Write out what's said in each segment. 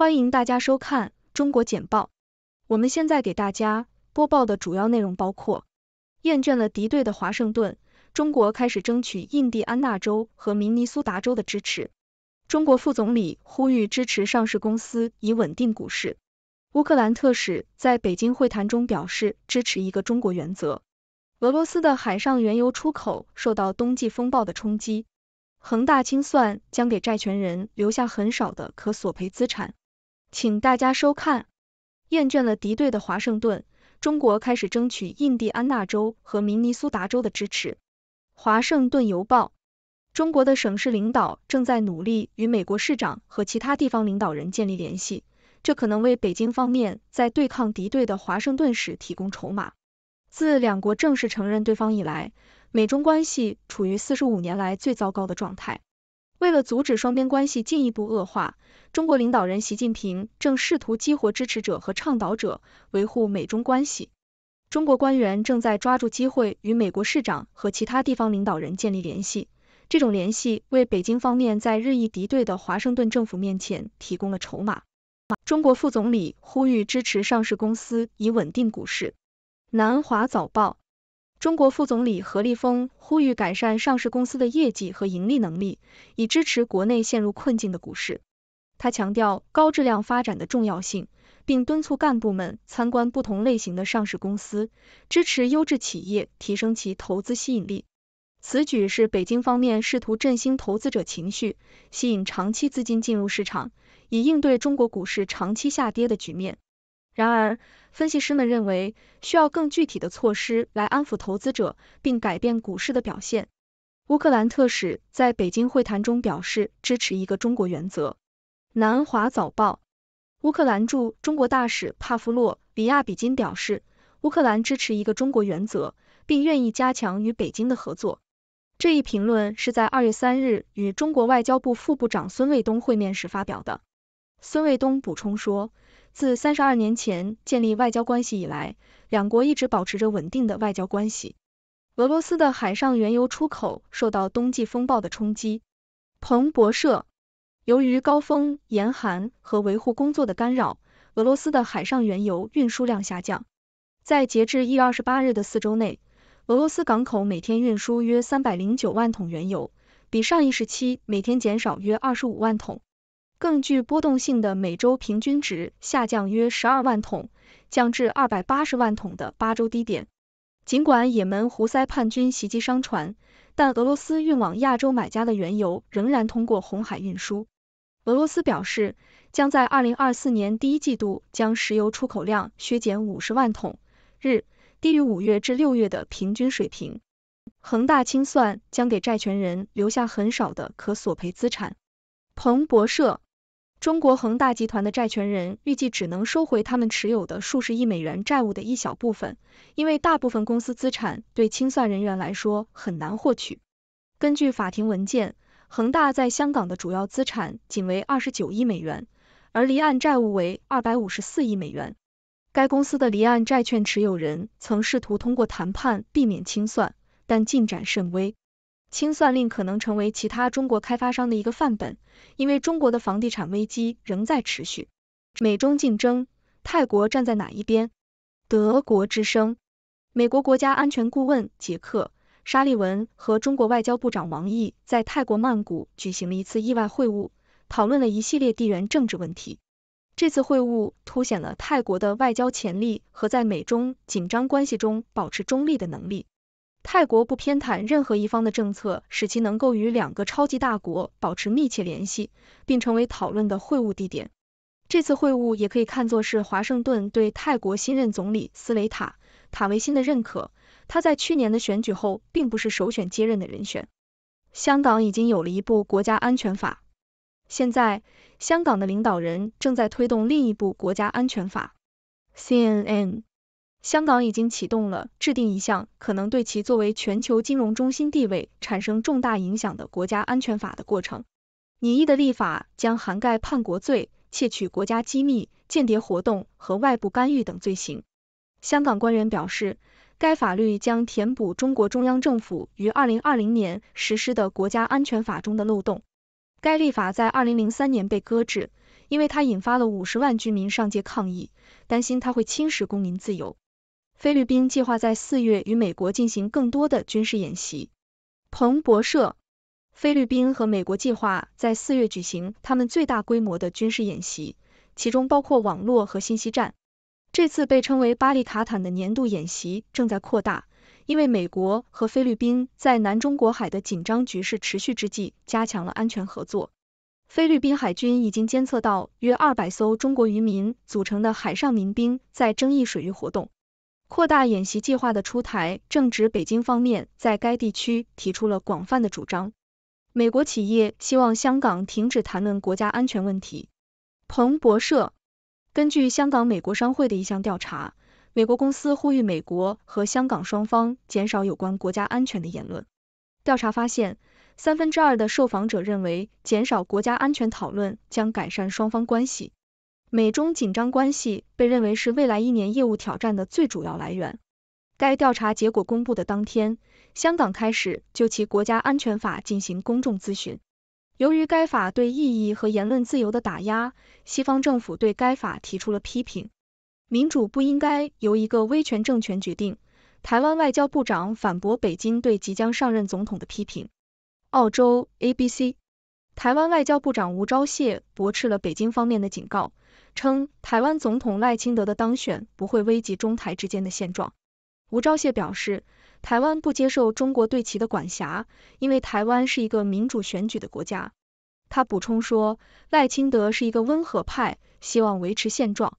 欢迎大家收看中国简报。我们现在给大家播报的主要内容包括：厌倦了敌对的华盛顿，中国开始争取印第安纳州和明尼苏达州的支持。中国副总理呼吁支持上市公司以稳定股市。乌克兰特使在北京会谈中表示支持一个中国原则。俄罗斯的海上原油出口受到冬季风暴的冲击。恒大清算将给债权人留下很少的可索赔资产。请大家收看。厌倦了敌对的华盛顿，中国开始争取印第安纳州和明尼苏达州的支持。华盛顿邮报：中国的省市领导正在努力与美国市长和其他地方领导人建立联系，这可能为北京方面在对抗敌对的华盛顿时提供筹码。自两国正式承认对方以来，美中关系处于四十五年来最糟糕的状态。为了阻止双边关系进一步恶化，中国领导人习近平正试图激活支持者和倡导者，维护美中关系。中国官员正在抓住机会与美国市长和其他地方领导人建立联系，这种联系为北京方面在日益敌对的华盛顿政府面前提供了筹码。中国副总理呼吁支持上市公司以稳定股市。南华早报。中国副总理何立峰呼吁改善上市公司的业绩和盈利能力，以支持国内陷入困境的股市。他强调高质量发展的重要性，并敦促干部们参观不同类型的上市公司，支持优质企业，提升其投资吸引力。此举是北京方面试图振兴投资者情绪，吸引长期资金进入市场，以应对中国股市长期下跌的局面。然而，分析师们认为需要更具体的措施来安抚投资者，并改变股市的表现。乌克兰特使在北京会谈中表示支持“一个中国”原则。南华早报，乌克兰驻中国大使帕夫洛·比亚比金表示，乌克兰支持“一个中国”原则，并愿意加强与北京的合作。这一评论是在二月三日与中国外交部副部长孙卫东会面时发表的。孙卫东补充说，自三十二年前建立外交关系以来，两国一直保持着稳定的外交关系。俄罗斯的海上原油出口受到冬季风暴的冲击。彭博社，由于高风、严寒和维护工作的干扰，俄罗斯的海上原油运输量下降。在截至一月二十八日的四周内，俄罗斯港口每天运输约三百零九万桶原油，比上一时期每天减少约二十五万桶。更具波动性的每周平均值下降约十二万桶，降至二百八十万桶的八周低点。尽管也门胡塞叛军袭击商船，但俄罗斯运往亚洲买家的原油仍然通过红海运输。俄罗斯表示，将在二零二四年第一季度将石油出口量削减五十万桶日，低于五月至六月的平均水平。恒大清算将给债权人留下很少的可索赔资产。彭博社。中国恒大集团的债权人预计只能收回他们持有的数十亿美元债务的一小部分，因为大部分公司资产对清算人员来说很难获取。根据法庭文件，恒大在香港的主要资产仅为二十九亿美元，而离岸债务为二百五十四亿美元。该公司的离岸债券持有人曾试图通过谈判避免清算，但进展甚微。清算令可能成为其他中国开发商的一个范本，因为中国的房地产危机仍在持续。美中竞争，泰国站在哪一边？德国之声，美国国家安全顾问杰克·沙利文和中国外交部长王毅在泰国曼谷举行了一次意外会晤，讨论了一系列地缘政治问题。这次会晤凸显了泰国的外交潜力和在美中紧张关系中保持中立的能力。泰国不偏袒任何一方的政策，使其能够与两个超级大国保持密切联系，并成为讨论的会晤地点。这次会晤也可以看作是华盛顿对泰国新任总理斯雷塔·塔维辛的认可。他在去年的选举后并不是首选接任的人选。香港已经有了一部国家安全法，现在香港的领导人正在推动另一部国家安全法。CNN。香港已经启动了制定一项可能对其作为全球金融中心地位产生重大影响的国家安全法的过程。拟议的立法将涵盖叛国罪、窃取国家机密、间谍活动和外部干预等罪行。香港官员表示，该法律将填补中国中央政府于二零二零年实施的国家安全法中的漏洞。该立法在二零零三年被搁置，因为它引发了五十万居民上街抗议，担心它会侵蚀公民自由。菲律宾计划在四月与美国进行更多的军事演习。彭博社，菲律宾和美国计划在四月举行他们最大规模的军事演习，其中包括网络和信息战。这次被称为“巴利卡坦”的年度演习正在扩大，因为美国和菲律宾在南中国海的紧张局势持续之际加强了安全合作。菲律宾海军已经监测到约二百艘中国渔民组成的海上民兵在争议水域活动。扩大演习计划的出台正值北京方面在该地区提出了广泛的主张。美国企业希望香港停止谈论国家安全问题。彭博社根据香港美国商会的一项调查，美国公司呼吁美国和香港双方减少有关国家安全的言论。调查发现，三分之二的受访者认为减少国家安全讨论将改善双方关系。美中紧张关系被认为是未来一年业务挑战的最主要来源。该调查结果公布的当天，香港开始就其国家安全法进行公众咨询。由于该法对异议和言论自由的打压，西方政府对该法提出了批评。民主不应该由一个威权政权决定。台湾外交部长反驳北京对即将上任总统的批评。澳洲 ABC，台湾外交部长吴钊燮驳斥了北京方面的警告。称台湾总统赖清德的当选不会危及中台之间的现状。吴钊燮表示，台湾不接受中国对其的管辖，因为台湾是一个民主选举的国家。他补充说，赖清德是一个温和派，希望维持现状。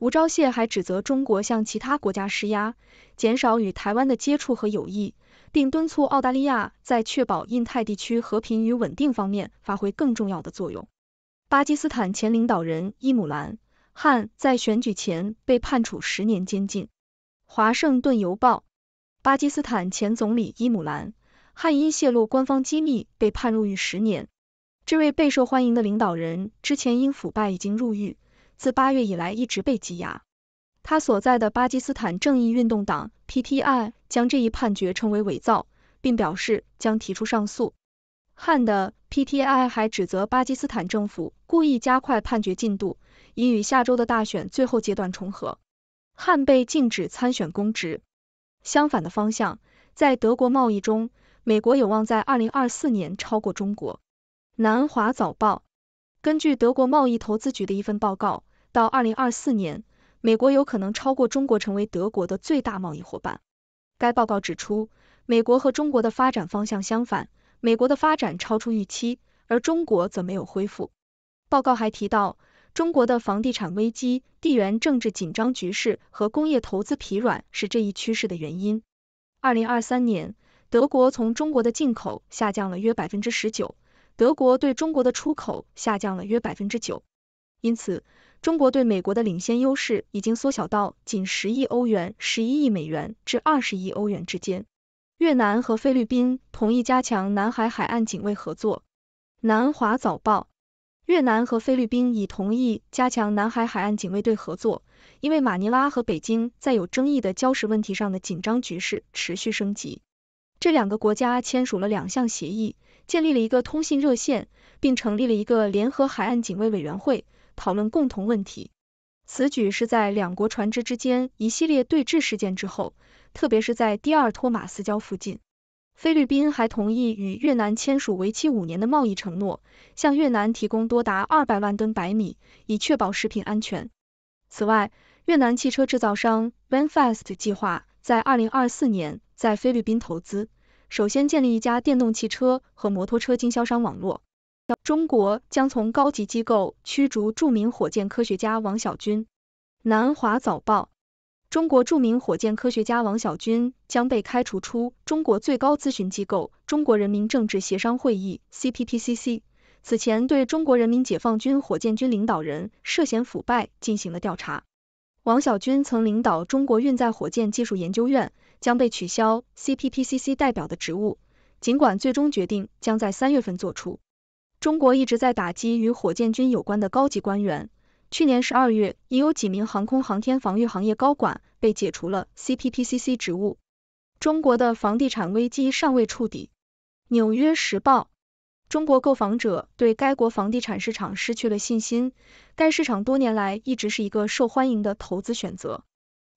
吴钊燮还指责中国向其他国家施压，减少与台湾的接触和友谊，并敦促澳大利亚在确保印太地区和平与稳定方面发挥更重要的作用。巴基斯坦前领导人伊姆兰·汗在选举前被判处十年监禁。华盛顿邮报：巴基斯坦前总理伊姆兰·汗因泄露官方机密被判入狱十年。这位备受欢迎的领导人之前因腐败已经入狱，自八月以来一直被羁押。他所在的巴基斯坦正义运动党 （PTI） 将这一判决称为伪造，并表示将提出上诉。汉的 PTI 还指责巴基斯坦政府故意加快判决进度，以与下周的大选最后阶段重合。汉被禁止参选公职。相反的方向，在德国贸易中，美国有望在二零二四年超过中国。南华早报根据德国贸易投资局的一份报告，到二零二四年，美国有可能超过中国，成为德国的最大贸易伙伴。该报告指出，美国和中国的发展方向相反。美国的发展超出预期，而中国则没有恢复。报告还提到，中国的房地产危机、地缘政治紧张局势和工业投资疲软是这一趋势的原因。二零二三年，德国从中国的进口下降了约百分之十九，德国对中国的出口下降了约百分之九。因此，中国对美国的领先优势已经缩小到仅十亿欧元、十一亿美元至二十亿欧元之间。越南和菲律宾同意加强南海海岸警卫合作。南华早报：越南和菲律宾已同意加强南海海岸警卫队合作，因为马尼拉和北京在有争议的礁石问题上的紧张局势持续升级。这两个国家签署了两项协议，建立了一个通信热线，并成立了一个联合海岸警卫委员会，讨论共同问题。此举是在两国船只之间一系列对峙事件之后。特别是在第二托马斯礁附近，菲律宾还同意与越南签署为期五年的贸易承诺，向越南提供多达二百万吨白米，以确保食品安全。此外，越南汽车制造商 Vanfast 计划在二零二四年在菲律宾投资，首先建立一家电动汽车和摩托车经销商网络。中国将从高级机构驱逐著名火箭科学家王小军。南华早报。中国著名火箭科学家王小军将被开除出中国最高咨询机构中国人民政治协商会议 （CPPCC）。此前，对中国人民解放军火箭军领导人涉嫌腐败进行了调查。王小军曾领导中国运载火箭技术研究院，将被取消 CPPCC 代表的职务。尽管最终决定将在三月份做出。中国一直在打击与火箭军有关的高级官员。去年十二月，已有几名航空航天防御行业高管被解除了 CPPCC 职务。中国的房地产危机尚未触底。纽约时报，中国购房者对该国房地产市场失去了信心，该市场多年来一直是一个受欢迎的投资选择。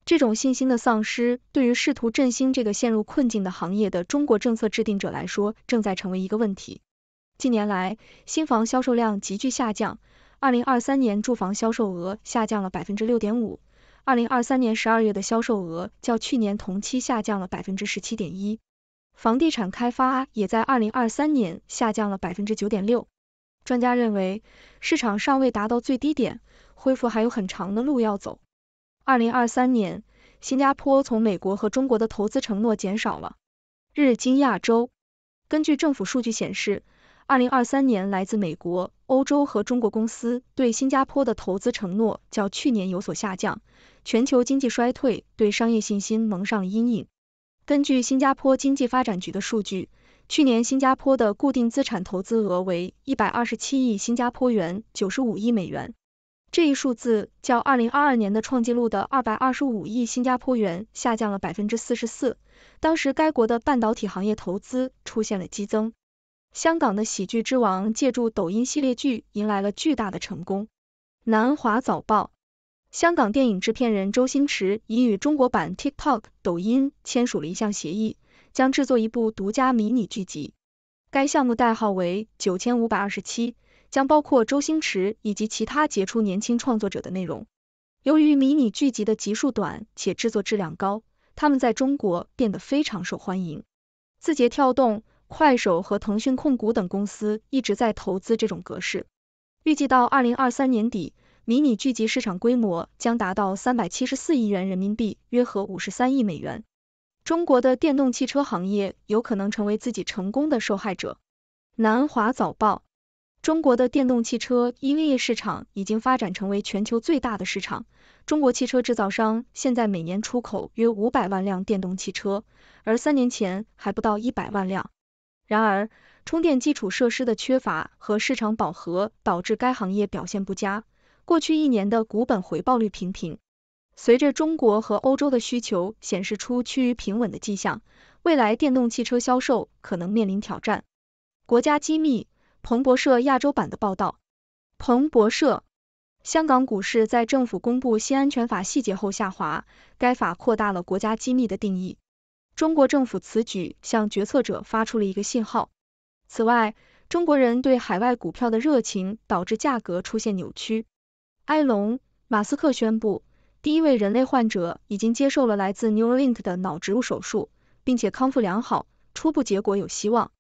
这种信心的丧失，对于试图振兴这个陷入困境的行业的中国政策制定者来说，正在成为一个问题。近年来，新房销售量急剧下降。二零二三年住房销售额下降了百分之六点五，二零二三年十二月的销售额较去年同期下降了百分之十七点一。房地产开发也在二零二三年下降了百分之九点六。专家认为，市场尚未达到最低点，恢复还有很长的路要走。二零二三年，新加坡从美国和中国的投资承诺减少了。日经亚洲根据政府数据显示。二零二三年，来自美国、欧洲和中国公司对新加坡的投资承诺较去年有所下降。全球经济衰退对商业信心蒙上阴影。根据新加坡经济发展局的数据，去年新加坡的固定资产投资额为一百二十七亿新加坡元（九十五亿美元），这一数字较二零二二年的创纪录的二百二十五亿新加坡元下降了百分之四十四。当时，该国的半导体行业投资出现了激增。香港的喜剧之王借助抖音系列剧迎来了巨大的成功。南华早报：香港电影制片人周星驰已与中国版 TikTok 抖音签署了一项协议，将制作一部独家迷你剧集。该项目代号为九千五百二十七，将包括周星驰以及其他杰出年轻创作者的内容。由于迷你剧集的集数短且制作质量高，他们在中国变得非常受欢迎。字节跳动。快手和腾讯控股等公司一直在投资这种格式。预计到二零二三年底，迷你聚集市场规模将达到三百七十四亿元人民币，约合五十三亿美元。中国的电动汽车行业有可能成为自己成功的受害者。南华早报：中国的电动汽车 EV 市场已经发展成为全球最大的市场。中国汽车制造商现在每年出口约五百万辆电动汽车，而三年前还不到一百万辆。然而，充电基础设施的缺乏和市场饱和导致该行业表现不佳。过去一年的股本回报率平平。随着中国和欧洲的需求显示出趋于平稳的迹象，未来电动汽车销售可能面临挑战。国家机密，彭博社亚洲版的报道。彭博社，香港股市在政府公布新安全法细节后下滑。该法扩大了国家机密的定义。中国政府此举向决策者发出了一个信号。此外，中国人对海外股票的热情导致价格出现扭曲。埃隆·马斯克宣布，第一位人类患者已经接受了来自 Neuralink 的脑植入手术，并且康复良好，初步结果有希望。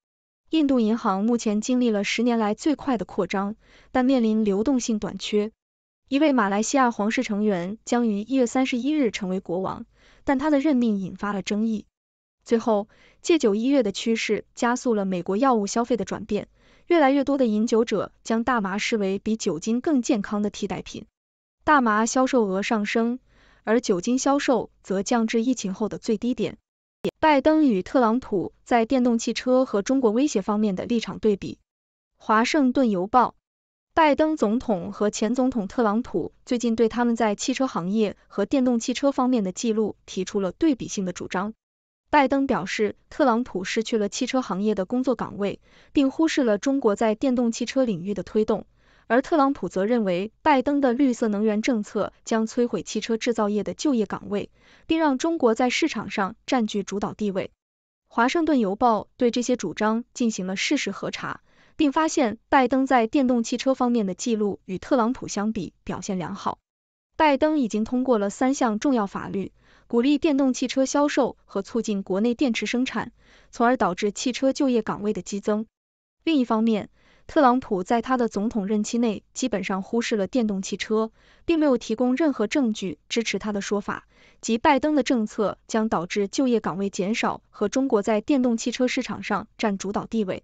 印度银行目前经历了十年来最快的扩张，但面临流动性短缺。一位马来西亚皇室成员将于一月三十一日成为国王，但他的任命引发了争议。最后，戒酒一月的趋势加速了美国药物消费的转变，越来越多的饮酒者将大麻视为比酒精更健康的替代品。大麻销售额上升，而酒精销售则降至疫情后的最低点。拜登与特朗普在电动汽车和中国威胁方面的立场对比。华盛顿邮报，拜登总统和前总统特朗普最近对他们在汽车行业和电动汽车方面的记录提出了对比性的主张。拜登表示，特朗普失去了汽车行业的工作岗位，并忽视了中国在电动汽车领域的推动。而特朗普则认为，拜登的绿色能源政策将摧毁汽车制造业的就业岗位，并让中国在市场上占据主导地位。华盛顿邮报对这些主张进行了事实核查，并发现拜登在电动汽车方面的记录与特朗普相比表现良好。拜登已经通过了三项重要法律，鼓励电动汽车销售和促进国内电池生产，从而导致汽车就业岗位的激增。另一方面，特朗普在他的总统任期内基本上忽视了电动汽车，并没有提供任何证据支持他的说法，即拜登的政策将导致就业岗位减少和中国在电动汽车市场上占主导地位。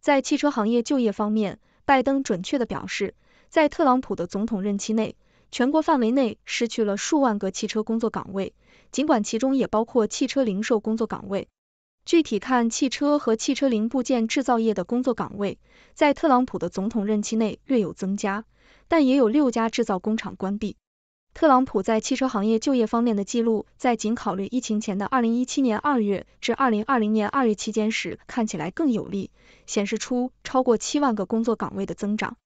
在汽车行业就业方面，拜登准确的表示，在特朗普的总统任期内。全国范围内失去了数万个汽车工作岗位，尽管其中也包括汽车零售工作岗位。具体看汽车和汽车零部件制造业的工作岗位，在特朗普的总统任期内略有增加，但也有六家制造工厂关闭。特朗普在汽车行业就业方面的记录，在仅考虑疫情前的二零一七年二月至二零二零年二月期间时，看起来更有利，显示出超过七万个工作岗位的增长。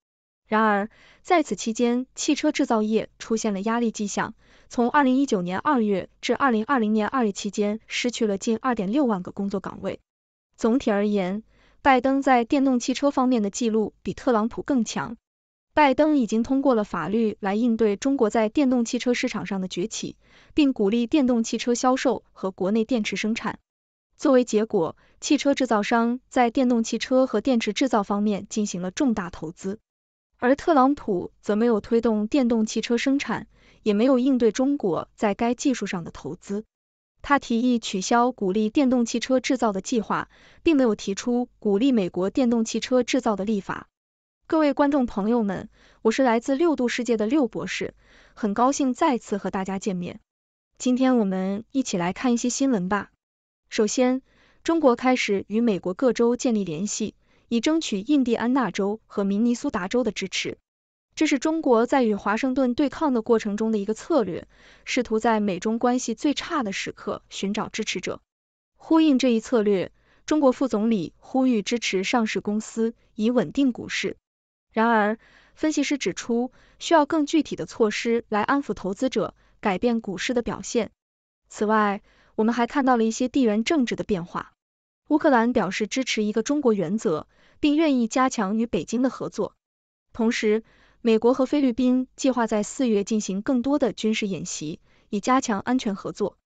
然而，在此期间，汽车制造业出现了压力迹象。从二零一九年二月至二零二零年二月期间，失去了近二点六万个工作岗位。总体而言，拜登在电动汽车方面的记录比特朗普更强。拜登已经通过了法律来应对中国在电动汽车市场上的崛起，并鼓励电动汽车销售和国内电池生产。作为结果，汽车制造商在电动汽车和电池制造方面进行了重大投资。而特朗普则没有推动电动汽车生产，也没有应对中国在该技术上的投资。他提议取消鼓励电动汽车制造的计划，并没有提出鼓励美国电动汽车制造的立法。各位观众朋友们，我是来自六度世界的六博士，很高兴再次和大家见面。今天我们一起来看一些新闻吧。首先，中国开始与美国各州建立联系。以争取印第安纳州和明尼苏达州的支持，这是中国在与华盛顿对抗的过程中的一个策略，试图在美中关系最差的时刻寻找支持者。呼应这一策略，中国副总理呼吁支持上市公司以稳定股市。然而，分析师指出需要更具体的措施来安抚投资者，改变股市的表现。此外，我们还看到了一些地缘政治的变化。乌克兰表示支持一个中国原则。并愿意加强与北京的合作。同时，美国和菲律宾计划在四月进行更多的军事演习，以加强安全合作。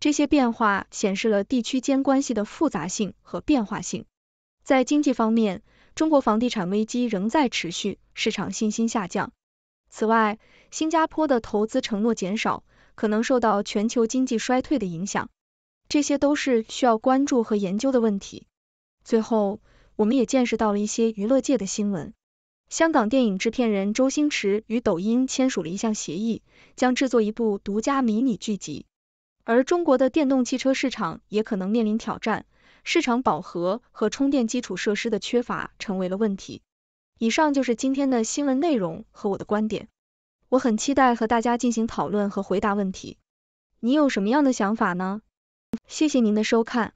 这些变化显示了地区间关系的复杂性和变化性。在经济方面，中国房地产危机仍在持续，市场信心下降。此外，新加坡的投资承诺减少，可能受到全球经济衰退的影响。这些都是需要关注和研究的问题。最后。我们也见识到了一些娱乐界的新闻，香港电影制片人周星驰与抖音签署了一项协议，将制作一部独家迷你剧集。而中国的电动汽车市场也可能面临挑战，市场饱和和充电基础设施的缺乏成为了问题。以上就是今天的新闻内容和我的观点，我很期待和大家进行讨论和回答问题。你有什么样的想法呢？谢谢您的收看。